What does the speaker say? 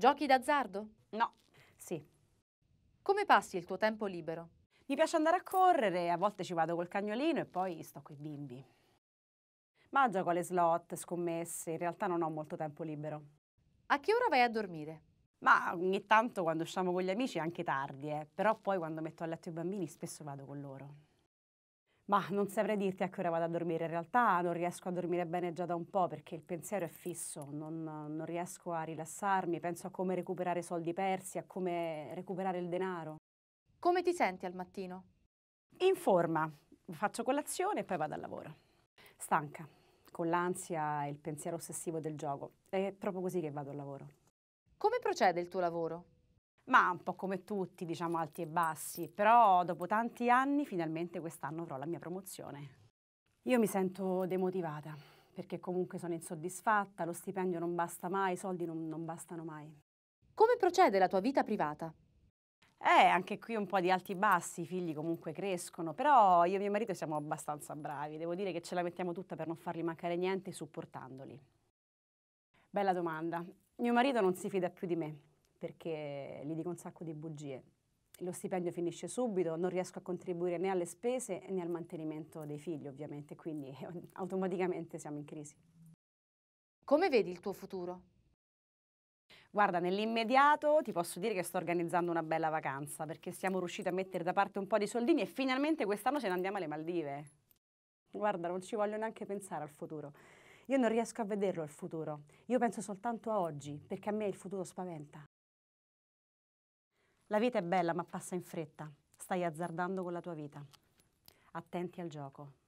Giochi d'azzardo? No. Sì. Come passi il tuo tempo libero? Mi piace andare a correre, a volte ci vado col cagnolino e poi sto con i bimbi. Ma gioco alle slot, scommesse, in realtà non ho molto tempo libero. A che ora vai a dormire? Ma ogni tanto quando usciamo con gli amici è anche tardi, eh. però poi quando metto a letto i bambini spesso vado con loro. Ma non saprei dirti a che ora vado a dormire, in realtà non riesco a dormire bene già da un po' perché il pensiero è fisso, non, non riesco a rilassarmi, penso a come recuperare soldi persi, a come recuperare il denaro. Come ti senti al mattino? In forma, faccio colazione e poi vado al lavoro. Stanca, con l'ansia e il pensiero ossessivo del gioco. È proprio così che vado al lavoro. Come procede il tuo lavoro? ma un po' come tutti, diciamo alti e bassi, però dopo tanti anni finalmente quest'anno avrò la mia promozione. Io mi sento demotivata, perché comunque sono insoddisfatta, lo stipendio non basta mai, i soldi non, non bastano mai. Come procede la tua vita privata? Eh, anche qui un po' di alti e bassi, i figli comunque crescono, però io e mio marito siamo abbastanza bravi, devo dire che ce la mettiamo tutta per non fargli mancare niente supportandoli. Bella domanda. Mio marito non si fida più di me, perché gli dico un sacco di bugie. Lo stipendio finisce subito, non riesco a contribuire né alle spese né al mantenimento dei figli ovviamente, quindi automaticamente siamo in crisi. Come vedi il tuo futuro? Guarda, nell'immediato ti posso dire che sto organizzando una bella vacanza perché siamo riusciti a mettere da parte un po' di soldini e finalmente quest'anno ce ne andiamo alle Maldive. Guarda, non ci voglio neanche pensare al futuro. Io non riesco a vederlo il futuro. Io penso soltanto a oggi perché a me il futuro spaventa. La vita è bella ma passa in fretta, stai azzardando con la tua vita. Attenti al gioco.